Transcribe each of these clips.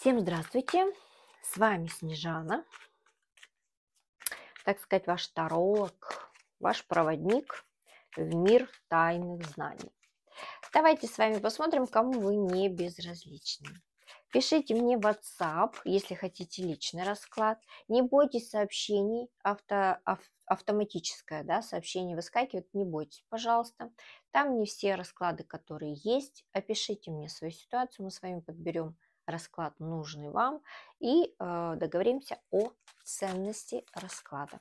Всем здравствуйте! С вами Снежана, так сказать, ваш таролог, ваш проводник в мир тайных знаний. Давайте с вами посмотрим, кому вы не безразличны. Пишите мне в WhatsApp, если хотите личный расклад. Не бойтесь сообщений, авто, ав, автоматическое да, сообщение выскакивает, не бойтесь, пожалуйста. Там не все расклады, которые есть. Опишите мне свою ситуацию, мы с вами подберем расклад нужный вам и э, договоримся о ценности расклада.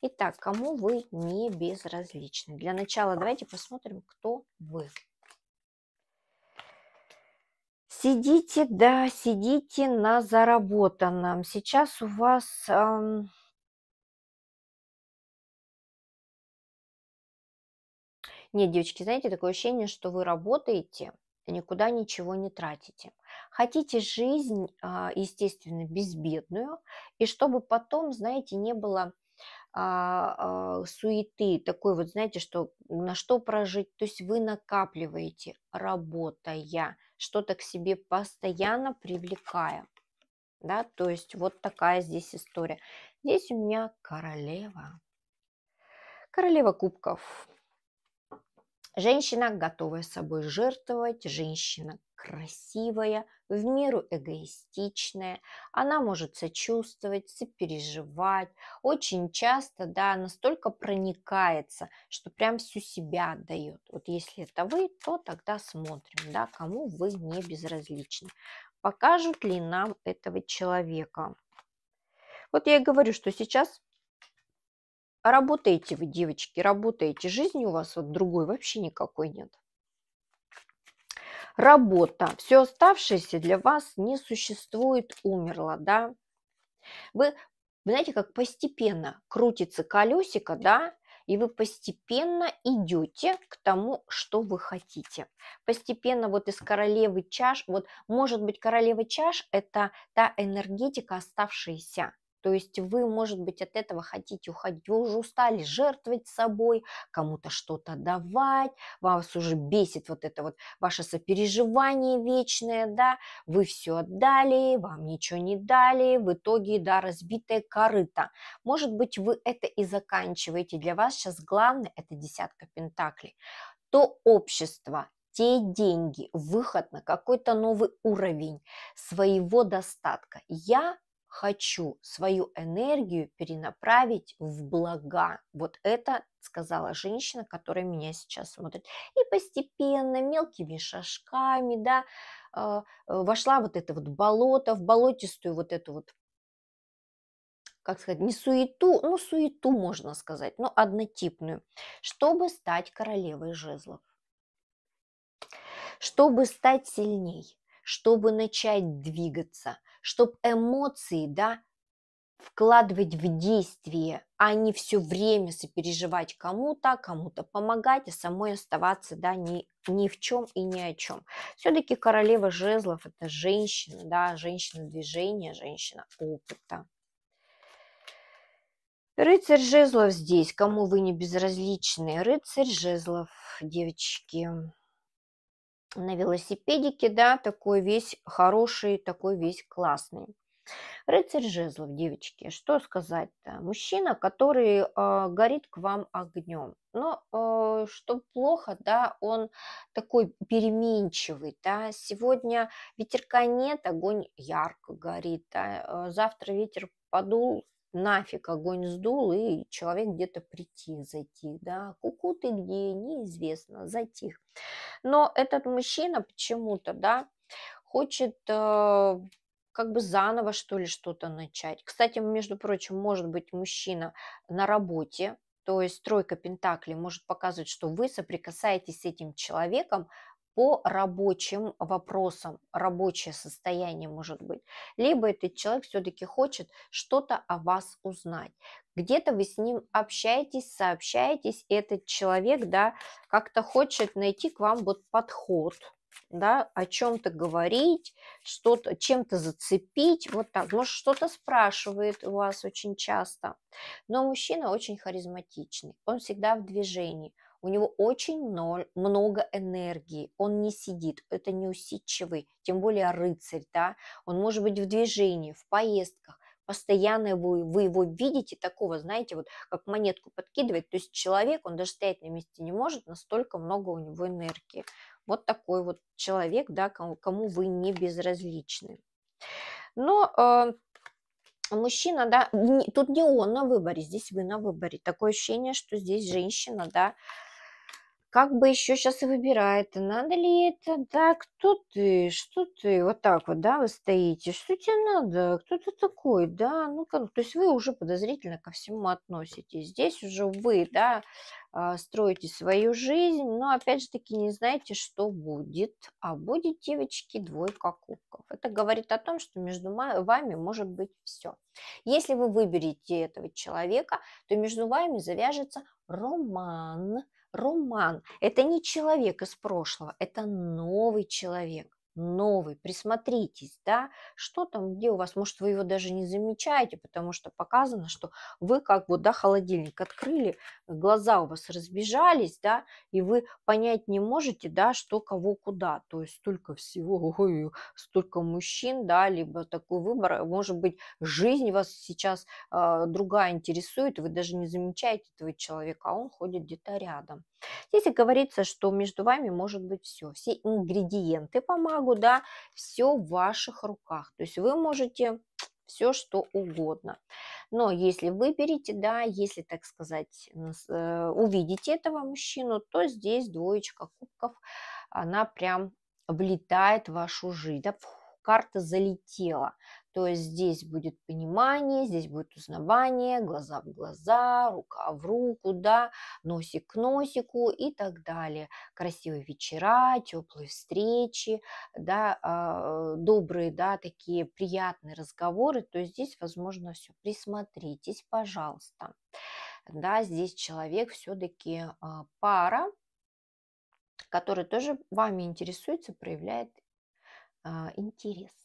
Итак, кому вы не безразличны? Для начала давайте посмотрим, кто вы. Сидите, да, сидите на заработанном. Сейчас у вас... Эм... Нет, девочки, знаете, такое ощущение, что вы работаете, никуда ничего не тратите. Хотите жизнь, а, естественно, безбедную, и чтобы потом, знаете, не было а, а, суеты, такой вот, знаете, что на что прожить, то есть вы накапливаете, работая, что-то к себе постоянно привлекая, да, то есть вот такая здесь история. Здесь у меня королева, королева кубков, Женщина, готовая собой жертвовать, женщина красивая, в меру эгоистичная. Она может сочувствовать, сопереживать. Очень часто, да, настолько проникается, что прям всю себя отдает. Вот если это вы, то тогда смотрим, да, кому вы не безразличны. Покажут ли нам этого человека? Вот я и говорю, что сейчас а работаете вы, девочки, работаете. Жизни у вас вот другой вообще никакой нет. Работа. Все оставшееся для вас не существует, умерло, да. Вы, знаете, как постепенно крутится колесико, да, и вы постепенно идете к тому, что вы хотите. Постепенно вот из королевы чаш, вот может быть королева чаш – это та энергетика оставшаяся, то есть вы, может быть, от этого хотите уходить. Вы уже устали жертвовать собой, кому-то что-то давать, вас уже бесит вот это вот ваше сопереживание вечное, да, вы все отдали, вам ничего не дали, в итоге, да, разбитое корыто. Может быть, вы это и заканчиваете. Для вас сейчас главное – это десятка пентаклей. То общество, те деньги, выход на какой-то новый уровень своего достатка. Я хочу свою энергию перенаправить в блага. Вот это сказала женщина, которая меня сейчас смотрит. И постепенно, мелкими шажками, да, а, э, вошла вот это вот болото, в болотистую вот эту вот как сказать, не суету, ну суету можно сказать, но однотипную, чтобы стать королевой жезлов, чтобы стать сильней, чтобы начать двигаться, чтобы эмоции, да, вкладывать в действие, а не все время сопереживать кому-то, кому-то помогать, а самой оставаться да, ни, ни в чем и ни о чем. Все-таки королева жезлов – это женщина, да, женщина движения, женщина опыта. Рыцарь жезлов здесь, кому вы не безразличны. Рыцарь жезлов, девочки на велосипедике, да, такой весь хороший, такой весь классный. Рыцарь жезлов, девочки, что сказать-то? Мужчина, который э, горит к вам огнем. Но э, что плохо, да, он такой переменчивый, да. Сегодня ветерка нет, огонь ярко горит, да. Завтра ветер подул, нафиг огонь сдул, и человек где-то прийти зайти, да, куку ты где, неизвестно, затих. Но этот мужчина почему-то, да, хочет э, как бы заново, что ли, что-то начать. Кстати, между прочим, может быть, мужчина на работе, то есть тройка пентаклей может показывать, что вы соприкасаетесь с этим человеком по рабочим вопросам, рабочее состояние может быть. Либо этот человек все-таки хочет что-то о вас узнать. Где-то вы с ним общаетесь, сообщаетесь, этот человек, да, как-то хочет найти к вам вот подход, да, о чем-то говорить, что-то, чем-то зацепить, вот так. Может, что-то спрашивает у вас очень часто. Но мужчина очень харизматичный, он всегда в движении, у него очень много энергии, он не сидит, это неусидчивый, тем более рыцарь, да, он может быть в движении, в поездках, постоянно вы, вы его видите такого, знаете, вот как монетку подкидывает, то есть человек, он даже стоять на месте не может, настолько много у него энергии. Вот такой вот человек, да, кому, кому вы не безразличны. Но э, мужчина, да, не, тут не он на выборе, здесь вы на выборе. Такое ощущение, что здесь женщина, да, как бы еще сейчас и выбирает, надо ли это, да, кто ты, что ты, вот так вот, да, вы стоите, что тебе надо, кто ты такой, да, ну, как, то есть вы уже подозрительно ко всему относитесь, здесь уже вы, да, а, строите свою жизнь, но, опять же таки, не знаете, что будет, а будет, девочки, двойка кубков. Это говорит о том, что между вами может быть все. Если вы выберете этого человека, то между вами завяжется роман, роман. Это не человек из прошлого, это новый человек новый, присмотритесь, да, что там, где у вас, может, вы его даже не замечаете, потому что показано, что вы как бы, да, холодильник открыли, глаза у вас разбежались, да, и вы понять не можете, да, что кого куда, то есть столько всего, ой, столько мужчин, да, либо такой выбор, может быть, жизнь вас сейчас э, другая интересует, вы даже не замечаете этого человека, а он ходит где-то рядом. Здесь и говорится, что между вами может быть все, все ингредиенты помогут, бумагу, да, все в ваших руках. То есть вы можете все что угодно. Но если выберете, да, если, так сказать, э, увидите этого мужчину, то здесь двоечка кубков, она прям влетает в вашу жизнь, да, карта залетела. То есть здесь будет понимание, здесь будет узнавание, глаза в глаза, рука в руку, да, носик к носику и так далее. Красивые вечера, теплые встречи, да, а, э, добрые, да, такие приятные разговоры. То есть здесь возможно все. Присмотритесь, пожалуйста. Да, здесь человек все-таки а, пара, который тоже вами интересуется, проявляет а, интерес.